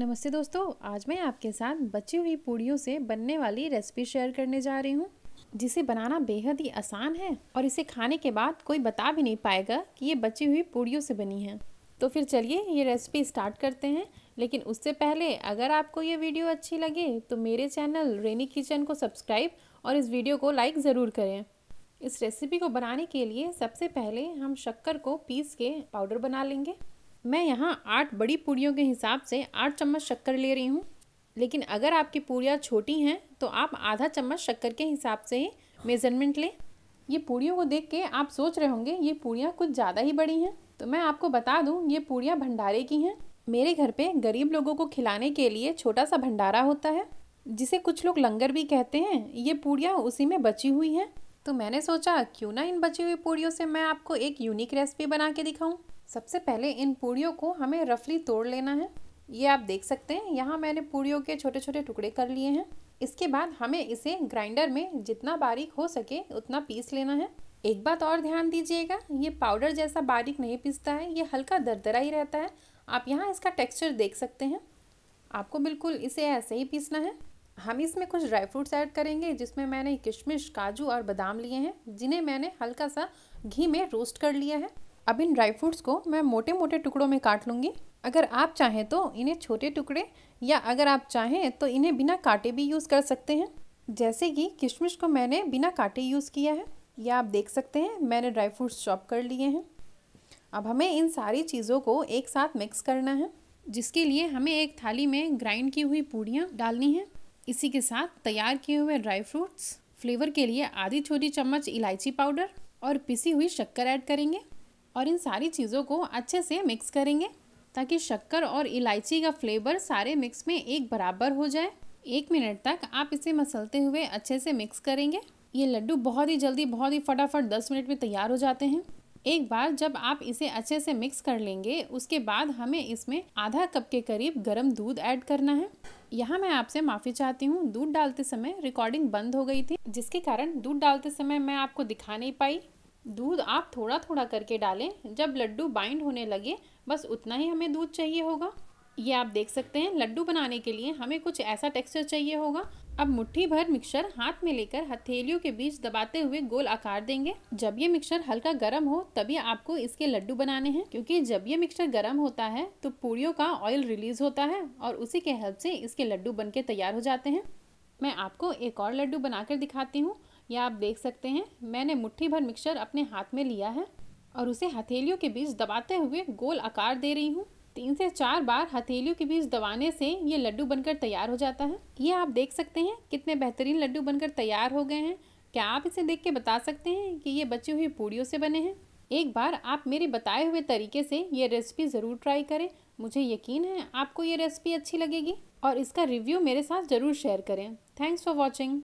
नमस्ते दोस्तों आज मैं आपके साथ बची हुई पूड़ियों से बनने वाली रेसिपी शेयर करने जा रही हूँ जिसे बनाना बेहद ही आसान है और इसे खाने के बाद कोई बता भी नहीं पाएगा कि ये बची हुई पूड़ियों से बनी है तो फिर चलिए ये रेसिपी स्टार्ट करते हैं लेकिन उससे पहले अगर आपको ये वीडियो अच्छी लगे तो मेरे चैनल रेनी किचन को सब्सक्राइब और इस वीडियो को लाइक ज़रूर करें इस रेसिपी को बनाने के लिए सबसे पहले हम शक्कर को पीस के पाउडर बना लेंगे मैं यहाँ आठ बड़ी पूड़ियों के हिसाब से आठ चम्मच शक्कर ले रही हूँ लेकिन अगर आपकी पूड़ियाँ छोटी हैं तो आप आधा चम्मच शक्कर के हिसाब से ही मेज़रमेंट लें ये पूड़ियों को देख के आप सोच रहे होंगे ये पूड़ियाँ कुछ ज़्यादा ही बड़ी हैं तो मैं आपको बता दूँ ये पूड़ियाँ भंडारे की हैं मेरे घर पर गरीब लोगों को खिलाने के लिए छोटा सा भंडारा होता है जिसे कुछ लोग लंगर भी कहते हैं ये पूड़ियाँ उसी में बची हुई हैं तो मैंने सोचा क्यों ना इन बची हुई पूड़ियों से मैं आपको एक यूनिक रेसिपी बना के दिखाऊँ सबसे पहले इन पूड़ियों को हमें रफली तोड़ लेना है ये आप देख सकते हैं यहाँ मैंने पूड़ियों के छोटे छोटे टुकड़े कर लिए हैं इसके बाद हमें इसे ग्राइंडर में जितना बारीक हो सके उतना पीस लेना है एक बात और ध्यान दीजिएगा ये पाउडर जैसा बारीक नहीं पीसता है ये हल्का दरदरा ही रहता है आप यहाँ इसका टेक्सचर देख सकते हैं आपको बिल्कुल इसे ऐसे ही पीसना है हम इसमें कुछ ड्राई फ्रूट्स ऐड करेंगे जिसमें मैंने किशमिश काजू और बादाम लिए हैं जिन्हें मैंने हल्का सा घी में रोस्ट कर लिया है अब इन ड्राई फ्रूट्स को मैं मोटे मोटे टुकड़ों में काट लूँगी अगर आप चाहें तो इन्हें छोटे टुकड़े या अगर आप चाहें तो इन्हें बिना काटे भी यूज़ कर सकते हैं जैसे कि किशमिश को मैंने बिना काटे यूज़ किया है या आप देख सकते हैं मैंने ड्राई फ्रूट्स चॉप कर लिए हैं अब हमें इन सारी चीज़ों को एक साथ मिक्स करना है जिसके लिए हमें एक थाली में ग्राइंड की हुई पूड़ियाँ डालनी हैं इसी के साथ तैयार किए हुए ड्राई फ्रूट्स फ्लेवर के लिए आधी छोटी चम्मच इलायची पाउडर और पिसी हुई शक्कर ऐड करेंगे और इन सारी चीज़ों को अच्छे से मिक्स करेंगे ताकि शक्कर और इलायची का फ्लेवर सारे मिक्स में एक बराबर हो जाए एक मिनट तक आप इसे मसलते हुए अच्छे से मिक्स करेंगे ये लड्डू बहुत ही जल्दी बहुत ही फटाफट दस मिनट में तैयार हो जाते हैं एक बार जब आप इसे अच्छे से मिक्स कर लेंगे उसके बाद हमें इसमें आधा कप के करीब गर्म दूध ऐड करना है यहाँ मैं आपसे माफ़ी चाहती हूँ दूध डालते समय रिकॉर्डिंग बंद हो गई थी जिसके कारण दूध डालते समय मैं आपको दिखा नहीं पाई दूध आप थोड़ा थोड़ा करके डालें जब लड्डू बाइंड होने लगे बस उतना ही हमें दूध चाहिए होगा ये आप देख सकते हैं लड्डू बनाने के लिए हमें कुछ ऐसा टेक्सचर चाहिए होगा अब मुट्ठी भर मिक्सर हाथ में लेकर हथेलियों के बीच दबाते हुए गोल आकार देंगे जब ये मिक्सर हल्का गर्म हो तभी आपको इसके लड्डू बनाने हैं क्योंकि जब ये मिक्सर गर्म होता है तो पूड़ियों का ऑयल रिलीज होता है और उसी के हेल्प से इसके लड्डू बन के तैयार हो जाते हैं मैं आपको एक और लड्डू बनाकर दिखाती हूँ यह आप देख सकते हैं मैंने मुट्ठी भर मिक्सचर अपने हाथ में लिया है और उसे हथेलियों के बीच दबाते हुए गोल आकार दे रही हूँ तीन से चार बार हथेलियों के बीच दबाने से ये लड्डू बनकर तैयार हो जाता है ये आप देख सकते हैं कितने बेहतरीन लड्डू बनकर तैयार हो गए हैं क्या आप इसे देख के बता सकते हैं कि ये बची हुई पूड़ियों से बने हैं एक बार आप मेरे बताए हुए तरीके से ये रेसिपी ज़रूर ट्राई करें मुझे यकीन है आपको ये रेसिपी अच्छी लगेगी और इसका रिव्यू मेरे साथ ज़रूर शेयर करें थैंक्स फॉर वॉचिंग